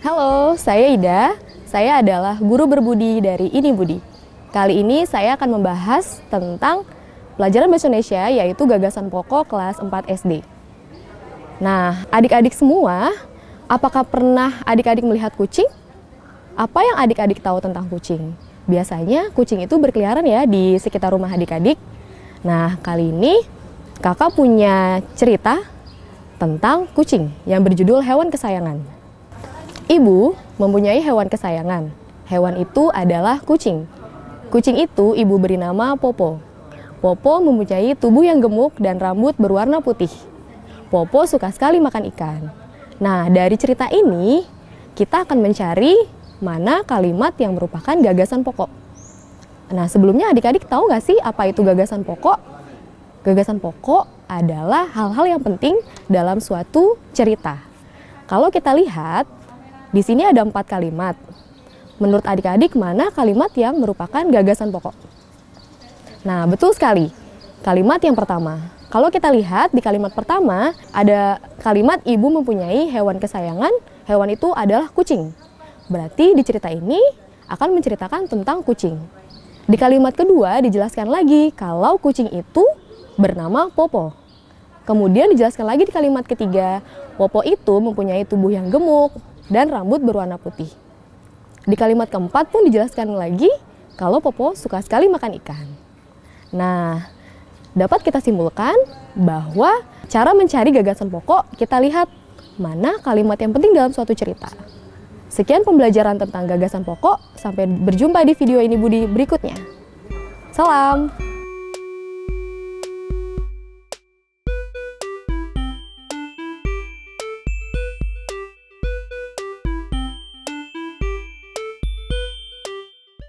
Halo, saya Ida. Saya adalah guru berbudi dari Ini Budi. Kali ini saya akan membahas tentang pelajaran Bahasa Indonesia yaitu gagasan pokok kelas 4 SD. Nah, adik-adik semua, apakah pernah adik-adik melihat kucing? Apa yang adik-adik tahu tentang kucing? Biasanya kucing itu berkeliaran ya di sekitar rumah adik-adik. Nah, kali ini kakak punya cerita tentang kucing yang berjudul hewan kesayangan. Ibu mempunyai hewan kesayangan. Hewan itu adalah kucing. Kucing itu ibu beri nama Popo. Popo mempunyai tubuh yang gemuk dan rambut berwarna putih. Popo suka sekali makan ikan. Nah, dari cerita ini, kita akan mencari mana kalimat yang merupakan gagasan pokok. Nah, sebelumnya adik-adik tahu nggak sih apa itu gagasan pokok? Gagasan pokok adalah hal-hal yang penting dalam suatu cerita. Kalau kita lihat, di sini ada empat kalimat. Menurut adik-adik, mana kalimat yang merupakan gagasan pokok? Nah, betul sekali. Kalimat yang pertama. Kalau kita lihat di kalimat pertama, ada kalimat ibu mempunyai hewan kesayangan, hewan itu adalah kucing. Berarti di cerita ini akan menceritakan tentang kucing. Di kalimat kedua dijelaskan lagi kalau kucing itu bernama Popo. Kemudian dijelaskan lagi di kalimat ketiga, Popo itu mempunyai tubuh yang gemuk, dan rambut berwarna putih. Di kalimat keempat pun dijelaskan lagi kalau Popo suka sekali makan ikan. Nah, dapat kita simpulkan bahwa cara mencari gagasan pokok kita lihat mana kalimat yang penting dalam suatu cerita. Sekian pembelajaran tentang gagasan pokok, sampai berjumpa di video ini Budi berikutnya. Salam!